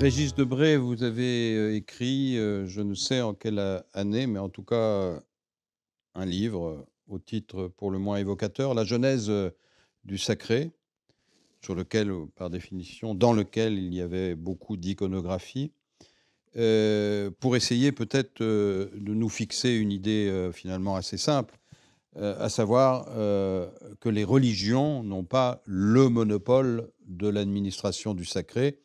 Régis Debré, vous avez euh, écrit, euh, je ne sais en quelle euh, année, mais en tout cas un livre au titre pour le moins évocateur, La Genèse du Sacré, sur lequel, par définition, dans lequel il y avait beaucoup d'iconographie, pour essayer peut-être de nous fixer une idée finalement assez simple, à savoir que les religions n'ont pas le monopole de l'administration du sacré,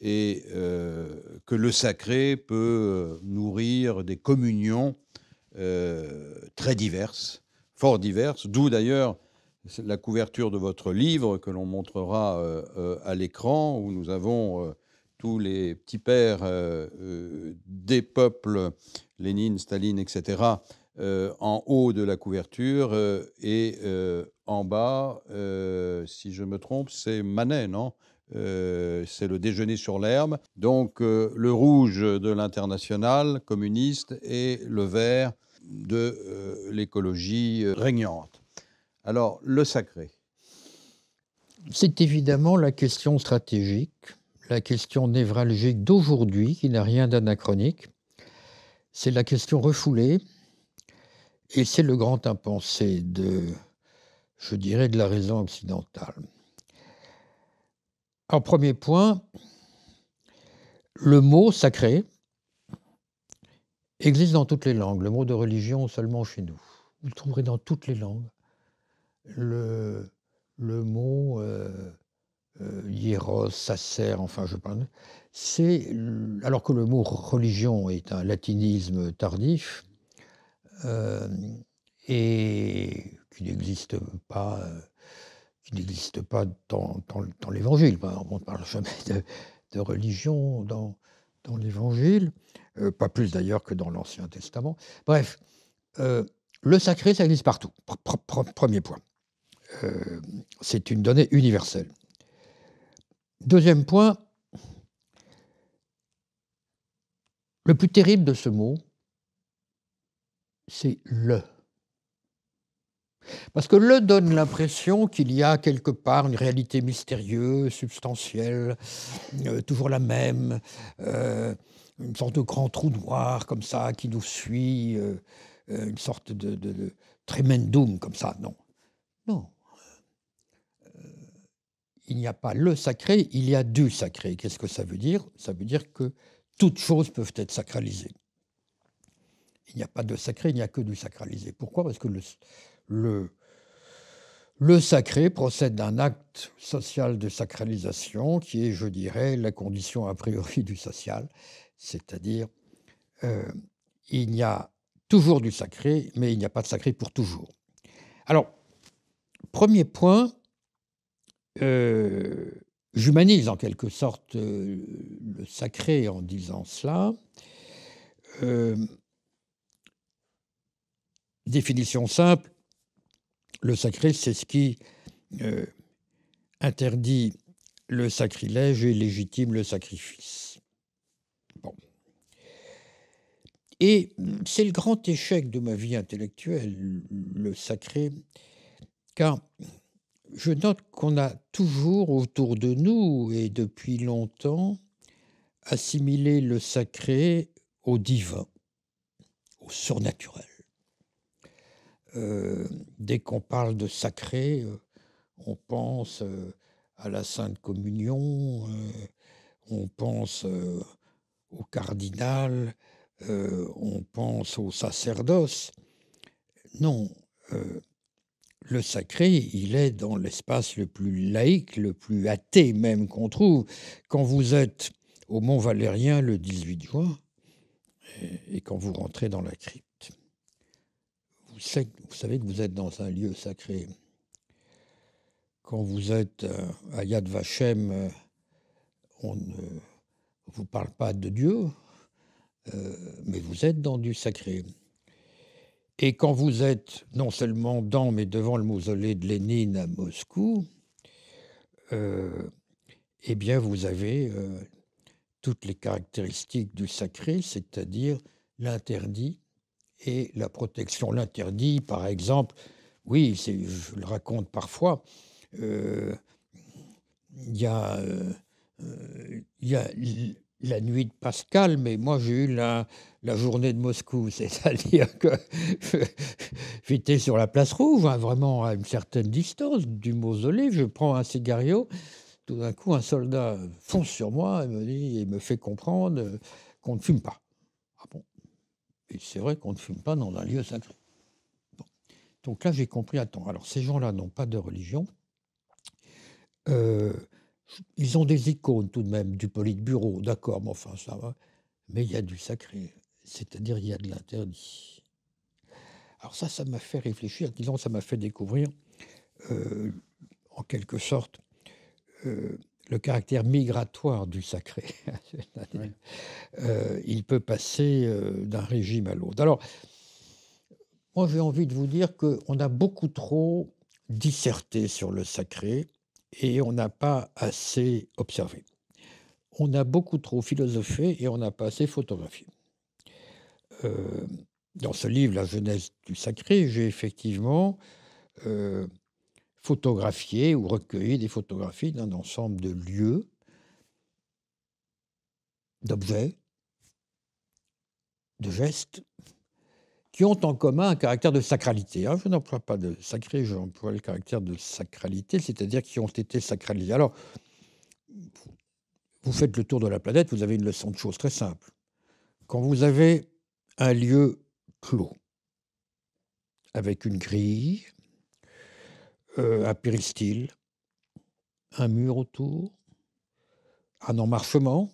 et euh, que le sacré peut euh, nourrir des communions euh, très diverses, fort diverses, d'où d'ailleurs la couverture de votre livre que l'on montrera à l'écran, où nous avons tous les petits pères des peuples, Lénine, Staline, etc., en haut de la couverture et en bas, si je me trompe, c'est Manet, non euh, c'est le déjeuner sur l'herbe. Donc euh, le rouge de l'international communiste et le vert de euh, l'écologie régnante. Alors le sacré. C'est évidemment la question stratégique, la question névralgique d'aujourd'hui qui n'a rien d'anachronique. C'est la question refoulée et c'est le grand impensé de, je dirais, de la raison occidentale. En premier point, le mot sacré existe dans toutes les langues. Le mot de religion seulement chez nous. Vous le trouverez dans toutes les langues. Le, mot euh, euh, hieros, sacer, enfin je parle. C'est alors que le mot religion est un latinisme tardif euh, et qui n'existe pas qui n'existe pas dans, l'Évangile. On ne parle jamais de, religion dans, l'Évangile, euh, pas plus d'ailleurs que dans l'Ancien Testament. Bref, euh, le sacré, ça existe partout. Premier point. Euh, c'est une donnée universelle. Deuxième point, le plus terrible de ce mot, c'est le. Parce que le donne l'impression qu'il y a quelque part une réalité mystérieuse, substantielle, euh, toujours la même, euh, une sorte de grand trou noir comme ça qui nous suit, euh, une sorte de, de, de, tremendum comme ça. Non. Non. Il n'y a pas le sacré, il y a du sacré. Qu'est-ce que ça veut dire Ça veut dire que toutes choses peuvent être sacralisées. Il n'y a pas de sacré, il n'y a que du sacralisé. Pourquoi Parce que le, le, sacré procède d'un acte social de sacralisation qui est, je dirais, la condition a priori du social, c'est-à-dire euh, il y a toujours du sacré, mais il n'y a pas de sacré pour toujours. Alors, premier point, euh, j'humanise en quelque sorte euh, le sacré en disant cela. définition simple, le sacré, c'est ce qui euh, interdit le sacrilège et légitime le sacrifice. Et c'est le grand échec de ma vie intellectuelle, le sacré, car je note qu'on a toujours autour de nous et depuis longtemps assimilé le sacré au divin, au surnaturel. Euh, dès qu'on parle de sacré, euh, on pense euh, à la Sainte Communion, on pense au cardinal, on pense au sacerdoce. Non, le sacré, il est dans l'espace le plus laïque, le plus athée même qu'on trouve. Quand vous êtes au Mont Valérien le 18 juin et quand vous rentrez dans la crypte, vous, savez que vous êtes dans un lieu sacré. Quand vous êtes euh, à Yad Vashem, euh, on ne vous parle pas de Dieu, euh, mais vous êtes dans du sacré. Et quand vous êtes non seulement dans, mais devant le mausolée de Lénine à Moscou, eh bien vous avez toutes les caractéristiques du sacré, c'est-à-dire l'interdit, et la protection l'interdit, par exemple. Oui, je le raconte parfois. Euh, euh, il y, a la nuit de Pascal, mais moi j'ai eu la, journée de Moscou, c'est-à-dire que j'étais sur la place rouge, hein, vraiment à une certaine distance du mausolée. Je prends un cigario. Tout d'un coup, un soldat fonce sur moi et me et me fait comprendre euh, qu'on ne fume pas. Ah bon et c'est vrai qu'on ne fume pas dans un lieu sacré. Donc là, j'ai compris, attends, alors ces gens-là n'ont pas de religion. Euh, ils ont des icônes tout de même, du politburo, d'accord, mais enfin ça va. Mais il y a du sacré, c'est-à-dire il y a de l'interdit. Alors ça, ça m'a fait réfléchir, disons, ça m'a fait découvrir, euh, en quelque sorte, euh, le caractère migratoire du sacré. Euh, il peut passer euh, d'un régime à l'autre. Alors, moi j'ai envie de vous dire qu'on a beaucoup trop disserté sur le sacré et on n'a pas assez observé. On a beaucoup trop philosophé et on n'a pas assez photographié. Euh, dans ce livre, La jeunesse du sacré, j'ai effectivement photographier ou recueillir des photographies d'un ensemble de lieux, d'objets, de gestes, qui ont en commun un caractère de sacralité. je n'emploie pas de sacré, j'emploie le caractère de sacralité, c'est-à-dire qui ont été sacralisés. Alors, vous faites le tour de la planète, vous avez une leçon de choses très simple. Quand vous avez un lieu clos, avec une grille, un euh, Péristyle, un mur autour, un emmarchement,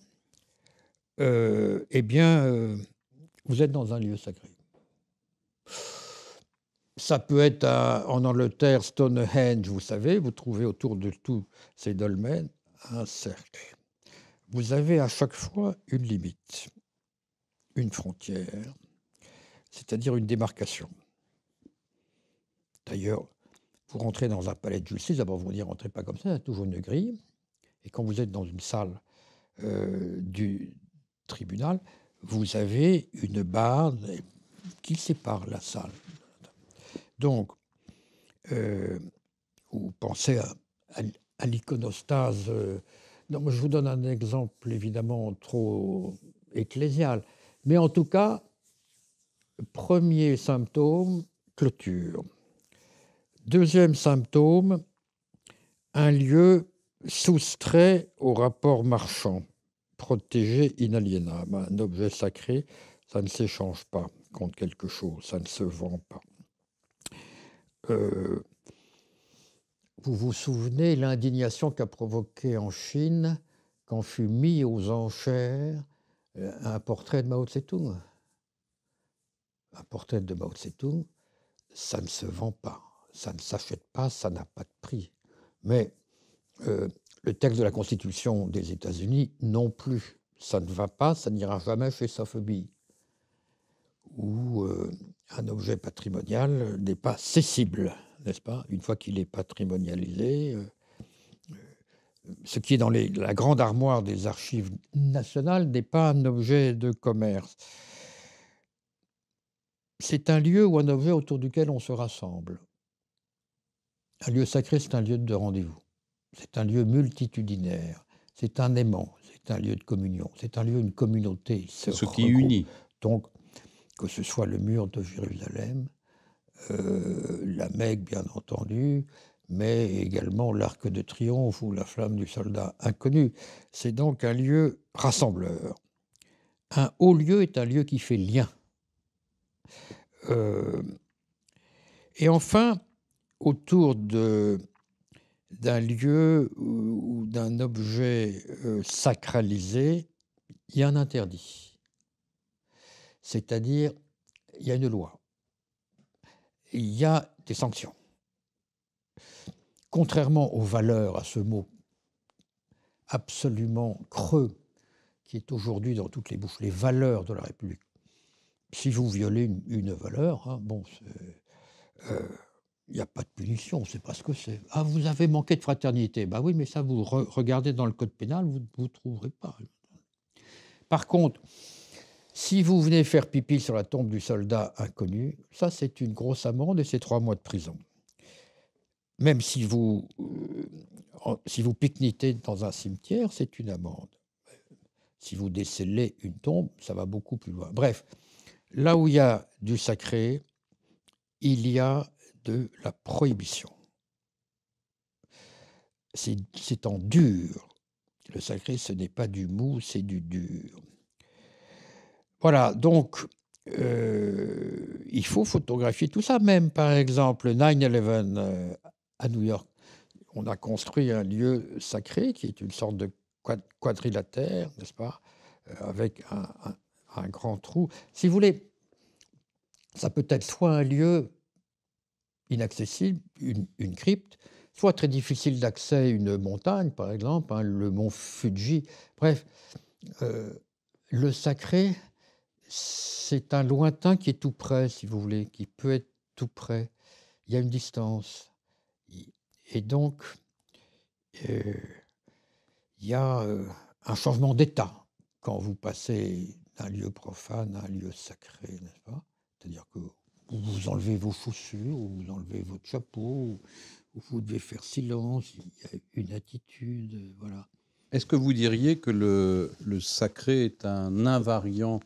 euh, eh bien, euh, vous êtes dans un lieu sacré. Ça peut être en Angleterre, Stonehenge, vous savez, vous trouvez autour de tous ces dolmens un cercle. Vous avez à chaque fois une limite, une frontière, c'est-à-dire une démarcation. D'ailleurs, vous rentrez dans un palais de justice, d'abord vous ne rentrez pas comme ça, il y a toujours une grille. Et quand vous êtes dans une salle euh, du tribunal, vous avez une barre qui sépare la salle. Donc, vous euh, pensez à, à l'iconostase. Euh, non, je vous donne un exemple évidemment trop ecclésial. Mais en tout cas, premier symptôme, clôture. Deuxième symptôme, un lieu soustrait au rapport marchand, protégé, inaliénable. Un objet sacré, ça ne s'échange pas contre quelque chose, ça ne se vend pas. Euh, vous vous souvenez l'indignation qu'a provoquée en Chine quand fut mis aux enchères euh, un portrait de Mao tse Un portrait de Mao tse ça ne se vend pas ça ne s'achète pas, ça n'a pas de prix. Mais euh, le texte de la Constitution des États-Unis non plus. Ça ne va pas, ça n'ira jamais chez Sophobie. où euh, un objet patrimonial n'est pas cessible, n'est-ce pas Une fois qu'il est patrimonialisé, euh, ce qui est dans la grande armoire des archives nationales n'est pas un objet de commerce. C'est un lieu ou un objet autour duquel on se rassemble, un lieu sacré, c'est un lieu de rendez-vous. C'est un lieu multitudinaire. C'est un aimant. C'est un lieu de communion. C'est un lieu, une communauté. Ce qui unit. Donc, que ce soit le mur de Jérusalem, euh, la Mecque, bien entendu, mais également l'Arc de Triomphe ou la Flamme du Soldat inconnu. C'est donc un lieu rassembleur. Un haut lieu est un lieu qui fait lien. Euh, et enfin, autour d'un lieu ou d'un objet euh, sacralisé, il y a un interdit. C'est-à-dire, il y a une loi. Il y a des sanctions. Contrairement aux valeurs, à ce mot absolument creux qui est aujourd'hui dans toutes les bouches, les valeurs de la République. Si vous violez une, valeur, hein, bon, euh, il n'y a pas de punition, on ne sait pas ce que c'est. Ah, vous avez manqué de fraternité. Ben oui, mais ça, vous regardez dans le code pénal, vous ne trouverez pas. Par contre, si vous venez faire pipi sur la tombe du soldat inconnu, ça, c'est une grosse amende et c'est trois mois de prison. Même si vous, euh, si vous pique dans un cimetière, c'est une amende. Si vous décellez une tombe, ça va beaucoup plus loin. Bref, là où il y a du sacré, il y a de la prohibition. C'est en dur. Le sacré, ce n'est pas du mou, c'est du dur. Voilà, donc euh, il faut photographier tout ça. Même, par exemple, 9-11 euh, à New York, on a construit un lieu sacré qui est une sorte de quadrilatère, n'est-ce pas, euh, avec un, grand trou. Si vous voulez, ça peut être soit un lieu inaccessible, une, crypte, soit très difficile d'accès, une montagne par exemple, hein, le mont Fuji. Bref, euh, le sacré, c'est un lointain qui est tout près, si vous voulez, qui peut être tout près. Il y a une distance. Et donc, euh, il y a euh, un changement d'état quand vous passez d'un lieu profane à un lieu sacré, n'est-ce pas C'est-à-dire que vous enlevez vos chaussures, où vous enlevez votre chapeau, où vous devez faire silence, il y a une attitude, euh, voilà. Est-ce que vous diriez que le, sacré est un invariant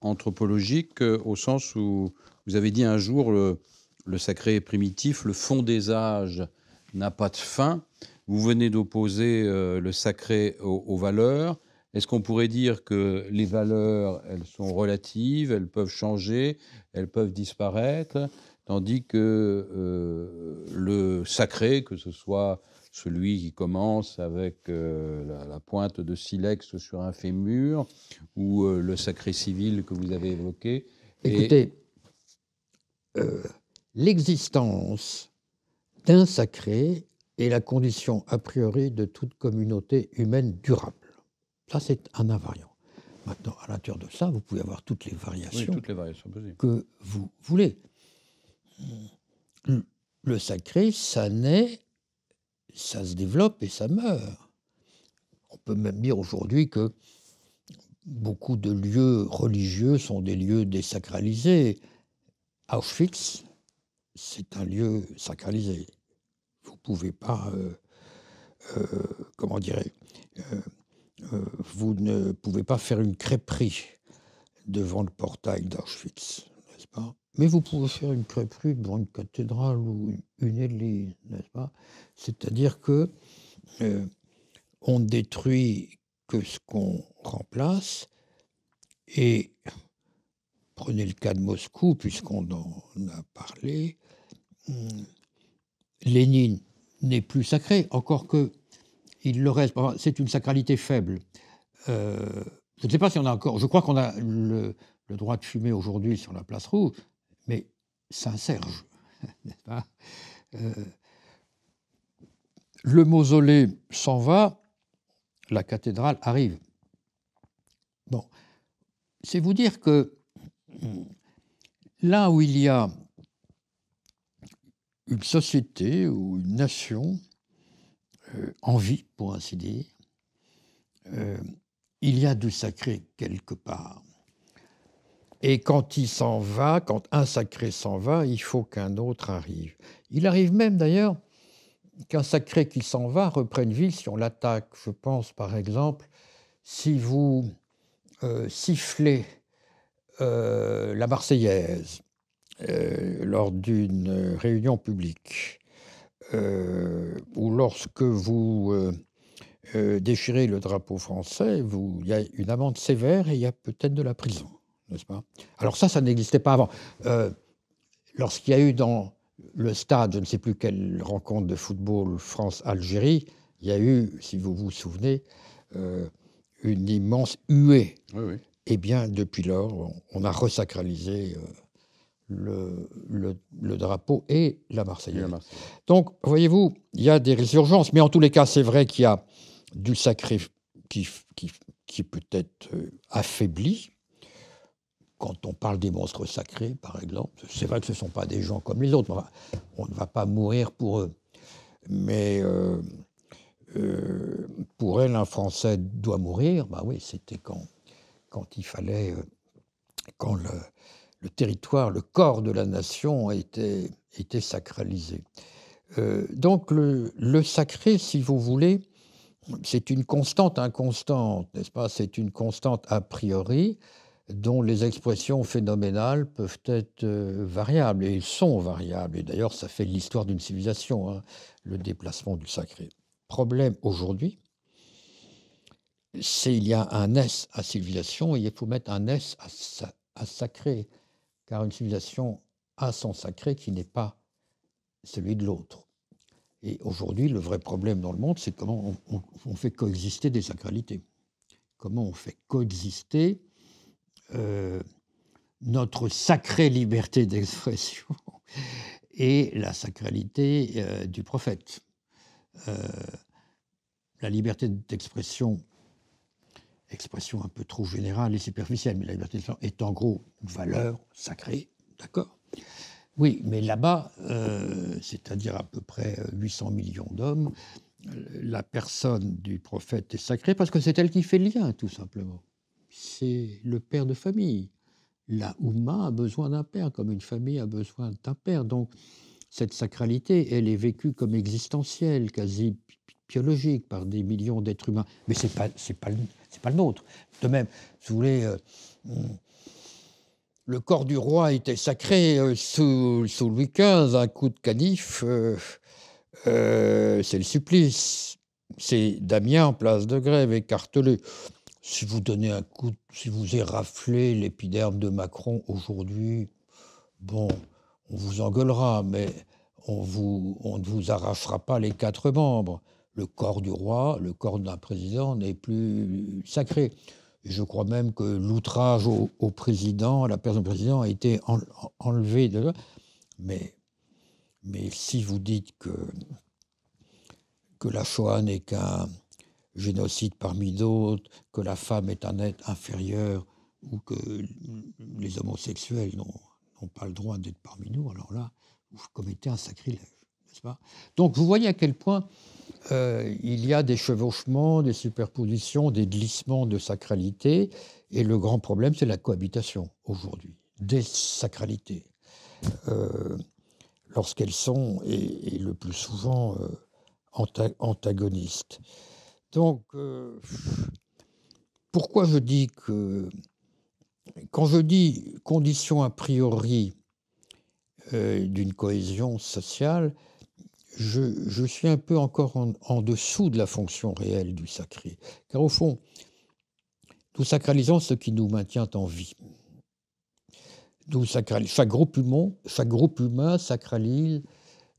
anthropologique euh, au sens où vous avez dit un jour le, le sacré est primitif, le fond des âges n'a pas de fin. Vous venez d'opposer euh, le sacré aux valeurs. Est-ce qu'on pourrait dire que les valeurs, elles sont relatives, elles peuvent changer, elles peuvent disparaître, tandis que euh, le sacré, que ce soit celui qui commence avec euh, la, pointe de silex sur un fémur, ou euh, le sacré civil que vous avez évoqué. Écoutez, l'existence d'un sacré est la condition a priori de toute communauté humaine durable. Ça, c'est un invariant. Maintenant, à l'intérieur de ça, vous pouvez avoir toutes les variations, que vous voulez. Le sacré, ça naît, ça se développe et ça meurt. On peut même dire aujourd'hui que beaucoup de lieux religieux sont des lieux désacralisés. Auschwitz, c'est un lieu sacralisé. Vous ne pouvez pas, euh, euh, comment dirais euh, euh, vous ne pouvez pas faire une crêperie devant le portail d'Auschwitz, n'est-ce pas Mais vous pouvez faire une crêperie devant une cathédrale ou une église, n'est-ce pas C'est-à-dire que ne euh, on détruit que ce qu'on remplace et prenez le cas de Moscou, puisqu'on en a parlé, hmm, Lénine n'est plus sacré, encore que il le reste. C'est une sacralité faible. Euh, je ne sais pas si on a encore. Je crois qu'on a le, droit de fumer aujourd'hui sur la place rouge, mais Saint-Serge, n'est-ce pas euh, Le mausolée s'en va, la cathédrale arrive. Bon, c'est vous dire que hmm, là où il y a une société ou une nation euh, envie en vie, pour ainsi dire, euh, il y a du sacré quelque part. Et quand il s'en va, quand un sacré s'en va, il faut qu'un autre arrive. Il arrive même d'ailleurs qu'un sacré qui s'en va reprenne vie si on l'attaque. Je pense par exemple, si vous euh, sifflez la Marseillaise lors d'une réunion publique, euh, ou lorsque vous euh, euh, déchirez le drapeau français, il y a une amende sévère et il y a peut-être de la prison, n'est-ce pas Alors ça, ça n'existait pas avant. Lorsqu'il y a eu dans le stade, je ne sais plus quelle rencontre de football France-Algérie, il y a eu, si vous vous souvenez, une immense huée. Eh bien, depuis lors, on, a resacralisé le, le, drapeau et la Marseillaise. Donc, voyez-vous, il y a des résurgences, mais en tous les cas, c'est vrai qu'il y a du sacré qui, qui, qui peut être euh, affaibli. Quand on parle des monstres sacrés, par exemple, c'est vrai que ce ne sont pas des gens comme les autres. On ne va pas mourir pour eux. Mais euh, euh, pour elle, un Français doit mourir. Bah oui, c'était quand, quand il fallait, quand le, le territoire, le corps de la nation était, était sacralisé. Euh, donc le, sacré, si vous voulez, c'est une constante inconstante, n'est-ce pas C'est une constante a priori dont les expressions phénoménales peuvent être euh, variables, et sont variables. Et d'ailleurs, ça fait l'histoire d'une civilisation, hein, le déplacement du sacré. Problème aujourd'hui, c'est il y a un S à civilisation, et il faut mettre un S à, à sacré car une civilisation a son sacré qui n'est pas celui de l'autre. Et aujourd'hui, le vrai problème dans le monde, c'est comment on, fait coexister des sacralités. Comment on fait coexister euh, notre sacrée liberté d'expression et la sacralité euh, du prophète. Euh, la liberté d'expression expression un peu trop générale et superficielle, mais la liberté est en gros une valeur sacrée, d'accord Oui, mais là-bas, euh, c'est-à-dire à peu près 800 euh, millions d'hommes, euh, la personne du prophète est sacrée parce que c'est elle qui fait le lien, tout simplement. C'est le père de famille. La Oumma a besoin d'un père, comme une famille a besoin d'un père. Donc, cette sacralité, elle est vécue comme existentielle, quasi biologique par des millions d'êtres humains, mais ce n'est pas, pas, le nôtre. De même, si vous voulez, euh, hmm, le corps du roi était sacré euh, sous, sous, Louis XV, un coup de canif, euh, c'est le supplice. C'est Damien en place de grève, écartelé. Si vous donnez un coup, si vous éraflez l'épiderme de Macron aujourd'hui, bon, on vous engueulera, mais on, vous, on ne vous arrachera pas les quatre membres le corps du roi, le corps d'un président n'est plus sacré. Je crois même que l'outrage au, président, à la personne du président, a été enlevé. De Mais, mais si vous dites que, que la Shoah n'est qu'un génocide parmi d'autres, que la femme est un être inférieur, ou que les homosexuels n'ont pas le droit d'être parmi nous, alors là, vous commettez un sacrilège. Donc vous voyez à quel point euh, il y a des chevauchements, des superpositions, des glissements de sacralité. Et le grand problème, c'est la cohabitation aujourd'hui, des sacralités. Euh, lorsqu'elles sont, et, le plus souvent, euh, antagonistes. Donc, pourquoi je dis que, quand je dis condition a priori d'une cohésion sociale, je, suis un peu encore en, dessous de la fonction réelle du sacré. Car au fond, nous sacralisons ce qui nous maintient en vie. chaque, groupe humain, chaque groupe humain sacralise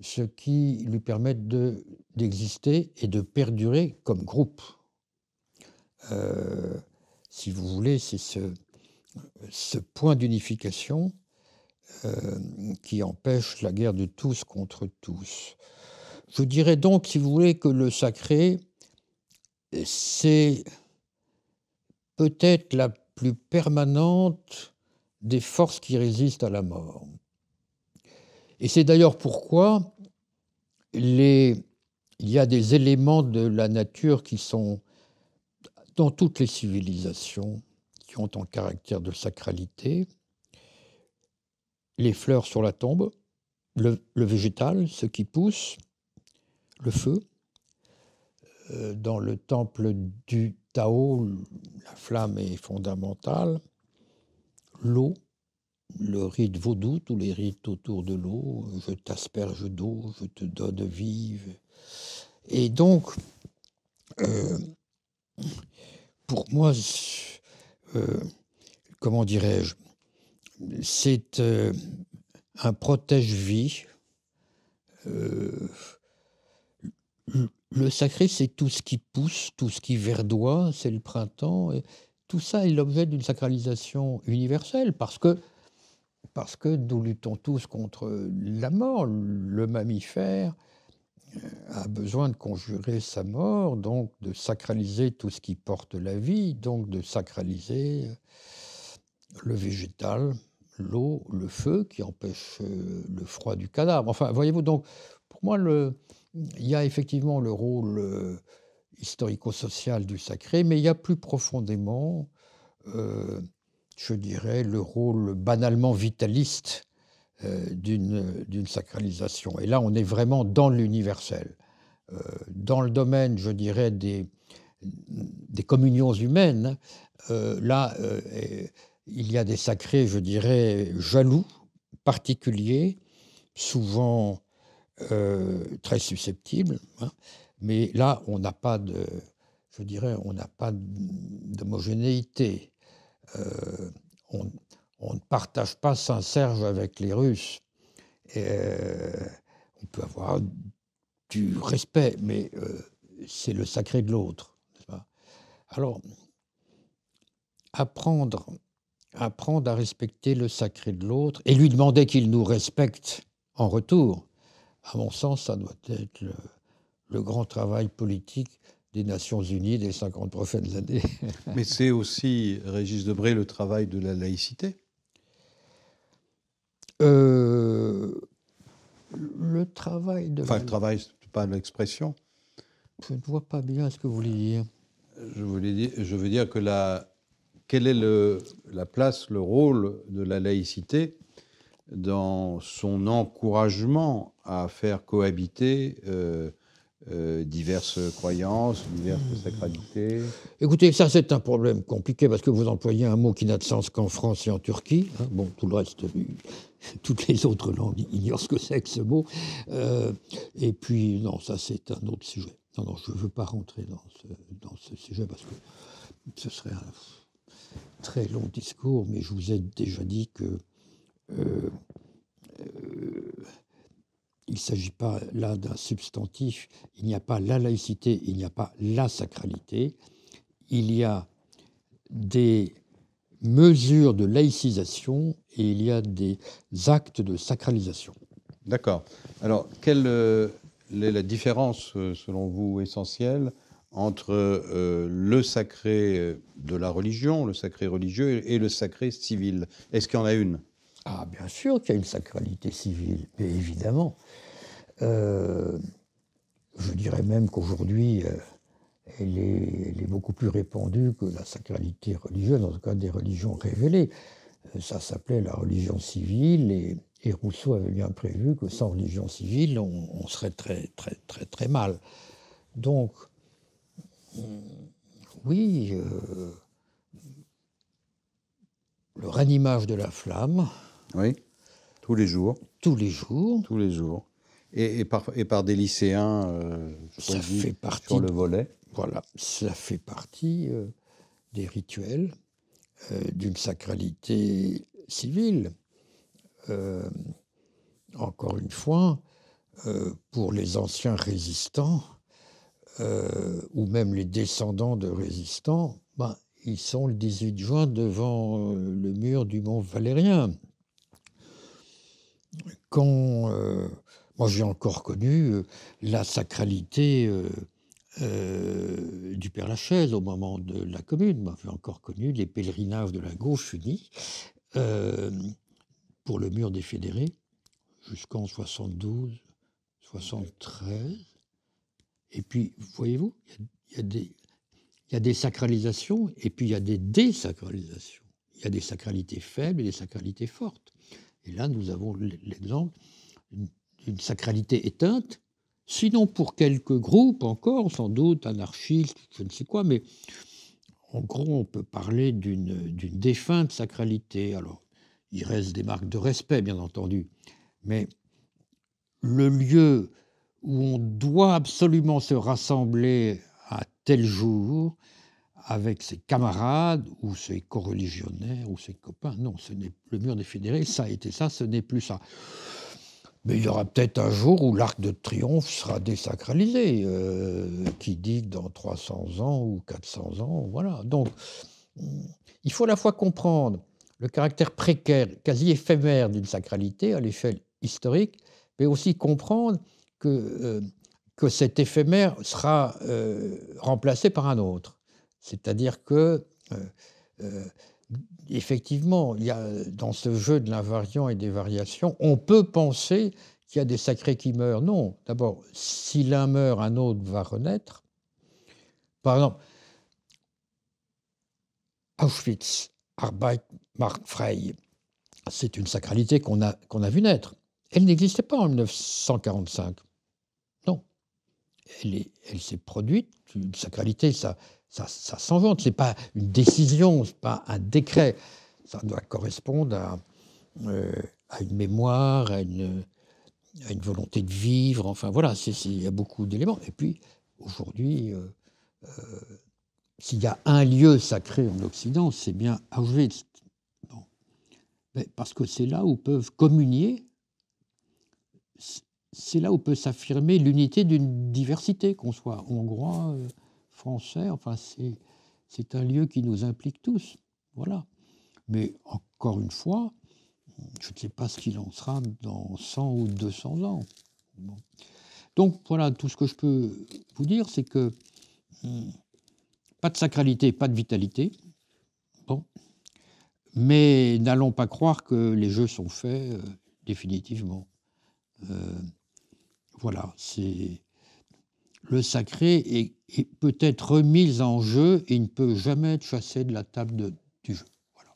ce qui lui permet d'exister et de perdurer comme groupe. Euh, si vous voulez, c'est ce, point d'unification euh, qui empêche la guerre de tous contre tous. Je dirais donc, si vous voulez, que le sacré, c'est peut-être la plus permanente des forces qui résistent à la mort. Et c'est d'ailleurs pourquoi les, il y a des éléments de la nature qui sont dans toutes les civilisations, qui ont un caractère de sacralité. Les fleurs sur la tombe, le végétal, ce qui pousse, le feu. Euh, dans le temple du Tao, la flamme est fondamentale. L'eau, le rite vaudou, tous les rites autour de l'eau, je t'asperge d'eau, je te donne vive. Et donc, euh, pour moi, euh, comment dirais-je, c'est un protège-vie le sacré, c'est tout ce qui pousse, tout ce qui verdoie, c'est le printemps. tout ça est l'objet d'une sacralisation universelle, parce que, parce que nous luttons tous contre la mort. Le mammifère euh, a besoin de conjurer sa mort, donc de sacraliser tout ce qui porte la vie, donc de sacraliser euh, le végétal, l'eau, le feu qui empêche euh, le froid du cadavre. Enfin, voyez-vous, donc pour moi, le, il y a effectivement le rôle euh, historico-social du sacré, mais il y a plus profondément, euh, je dirais, le rôle banalement vitaliste euh, d'une sacralisation. Et là, on est vraiment dans l'universel. dans le domaine, je dirais, des, des communions humaines, là, il y a des sacrés, je dirais, jaloux, particuliers, souvent euh, très susceptibles. Hein. Mais là, on n'a pas de, je dirais, on n'a pas d'homogénéité. Euh, on, ne partage pas Saint-Serge avec les Russes. Euh, on peut avoir du respect, mais c'est le sacré de l'autre. Alors, apprendre, apprendre à respecter le sacré de l'autre et lui demander qu'il nous respecte en retour, à mon sens, ça doit être le, grand travail politique des Nations Unies des 50 prochaines années. Mais c'est aussi, Régis Debré, le travail de la laïcité euh, Le travail de... Enfin, le travail, ce pas l'expression. Je ne vois pas bien ce que vous voulez dire. Je, voulais dire, je veux dire que la, quelle est le, la place, le rôle de la laïcité dans son encouragement à faire cohabiter euh, euh, diverses croyances, diverses hmm. sacralités Écoutez, ça c'est un problème compliqué parce que vous employez un mot qui n'a de sens qu'en France et en Turquie. Hein. bon, tout le reste, euh, toutes les autres langues ignorent ce que c'est que ce mot. et puis, non, ça c'est un autre sujet. Non, non, je ne veux pas rentrer dans dans ce sujet parce que ce serait un très long discours, mais je vous ai déjà dit que euh, euh, il ne s'agit pas là d'un substantif, il n'y a pas la laïcité, il n'y a pas la sacralité, il y a des mesures de laïcisation et il y a des actes de sacralisation. D'accord. Alors, quelle euh, est la différence, selon vous, essentielle entre le sacré de la religion, le sacré religieux et le sacré civil Est-ce qu'il y en a une ah, bien sûr qu'il y a une sacralité civile, mais évidemment. Euh, je dirais même qu'aujourd'hui, euh, elle, est, beaucoup plus répandue que la sacralité religieuse, en tout cas des religions révélées. Euh, ça s'appelait la religion civile, et, Rousseau avait bien prévu que sans religion civile, on, on serait très, très, très, très mal. Donc, oui, le ranimage de la flamme, oui. Tous les jours. Tous les jours. Tous les jours. Et, par, des lycéens euh, ça fait partie, sur le volet. Voilà, ça fait partie euh, des rituels euh, d'une sacralité civile. encore une fois, pour les anciens résistants, ou même les descendants de résistants, ben, ils sont le 18 juin devant le mur du mont Valérien quand, euh, moi j'ai encore connu euh, la sacralité euh, du Père Lachaise au moment de la Commune, moi j'ai encore connu les pèlerinages de la gauche unie pour le mur des fédérés jusqu'en 72, 73. Et puis, voyez-vous, il y a des sacralisations et puis il y a des désacralisations. Il y a des sacralités faibles et des sacralités fortes. Et là, nous avons l'exemple d'une sacralité éteinte, sinon pour quelques groupes encore, sans doute anarchistes, je ne sais quoi, mais en gros, on peut parler d'une défunte sacralité. Alors, il reste des marques de respect, bien entendu, mais le lieu où on doit absolument se rassembler à tel jour, avec ses camarades ou ses coreligionnaires ou ses copains. Non, ce n'est le mur des fédérés, ça a été ça, ce n'est plus ça. Mais il y aura peut-être un jour où l'arc de triomphe sera désacralisé, euh, qui dit dans 300 ans ou 400 ans, voilà. Donc, il faut à la fois comprendre le caractère précaire, quasi éphémère d'une sacralité à l'échelle historique, mais aussi comprendre que, euh, que cet éphémère sera euh, remplacé par un autre. C'est-à-dire que, euh, euh, effectivement, il y a, dans ce jeu de l'invariant et des variations, on peut penser qu'il y a des sacrés qui meurent. Non, d'abord, si l'un meurt, un autre va renaître. Par exemple, Auschwitz, Arbeit, Mark Frey, c'est une sacralité qu'on a, qu'on a vue naître. Elle n'existait pas en 1945. Non. Elle, est, elle s'est produite, une sacralité, ça, ça, ça s'invente, ce n'est pas une décision, ce n'est pas un décret. Ça doit correspondre à, euh, une mémoire, à une, volonté de vivre. Enfin voilà, il y a beaucoup d'éléments. Et puis, aujourd'hui, euh, euh, s'il y a un lieu sacré en Occident, c'est bien Auschwitz. parce que c'est là où peuvent communier, c'est là où peut s'affirmer l'unité d'une diversité, qu'on soit hongrois. Enfin, c'est un lieu qui nous implique tous. Voilà. Mais encore une fois, je ne sais pas ce qu'il en sera dans 100 ou 200 ans. Donc voilà, tout ce que je peux vous dire, c'est que hmm, pas de sacralité, pas de vitalité. Bon. Mais n'allons pas croire que les jeux sont faits euh, définitivement. Euh, voilà, c'est le sacré peut être remis en jeu et ne peut jamais être chassé de la table du jeu. Voilà.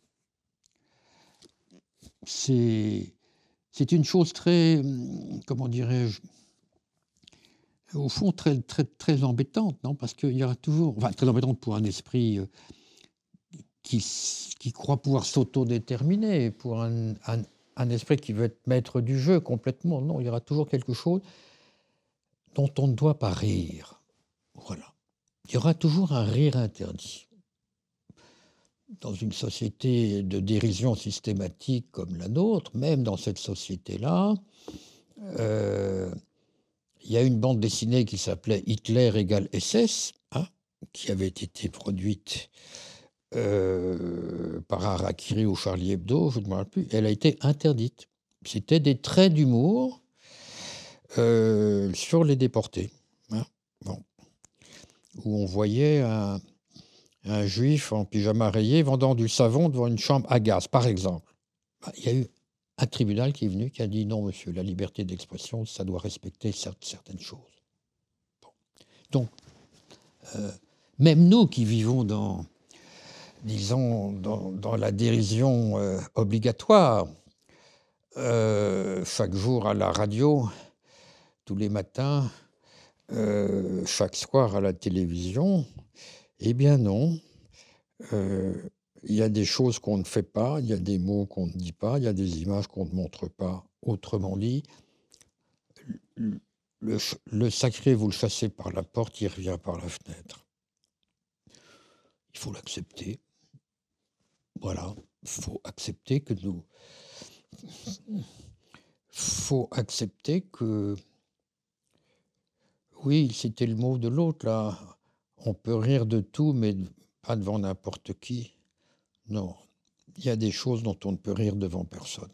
C'est, une chose très, comment dirais-je, au fond très, très, embêtante, non Parce qu'il y aura toujours, enfin très embêtante pour un esprit euh, qui, croit pouvoir s'autodéterminer, pour un, un esprit qui veut être maître du jeu complètement. Non, il y aura toujours quelque chose dont on ne doit pas rire. Voilà. Il y aura toujours un rire interdit. Dans une société de dérision systématique comme la nôtre, même dans cette société-là, euh, il y a une bande dessinée qui s'appelait Hitler égale SS, hein, qui avait été produite euh, par Harakiri ou Charlie Hebdo, je ne me rappelle plus. Elle a été interdite. C'était des traits d'humour euh, sur les déportés, hein, où on voyait un, juif en pyjama rayé vendant du savon devant une chambre à gaz, par exemple. Bah, il y a eu un tribunal qui est venu qui a dit non, monsieur, la liberté d'expression, ça doit respecter certaines choses. Donc, euh, même nous qui vivons dans, disons, dans, la dérision euh, obligatoire, chaque jour à la radio, tous les matins, euh, chaque soir à la télévision Eh bien non. Euh, il y a des choses qu'on ne fait pas, il y a des mots qu'on ne dit pas, il y a des images qu'on ne montre pas. Autrement dit, le, sacré, vous le chassez par la porte, il revient par la fenêtre. Il faut l'accepter. Voilà, il faut accepter que nous... faut accepter que oui, c'était le mot de l'autre, là. On peut rire de tout, mais pas devant n'importe qui. Non. Il y a des choses dont on ne peut rire devant personne.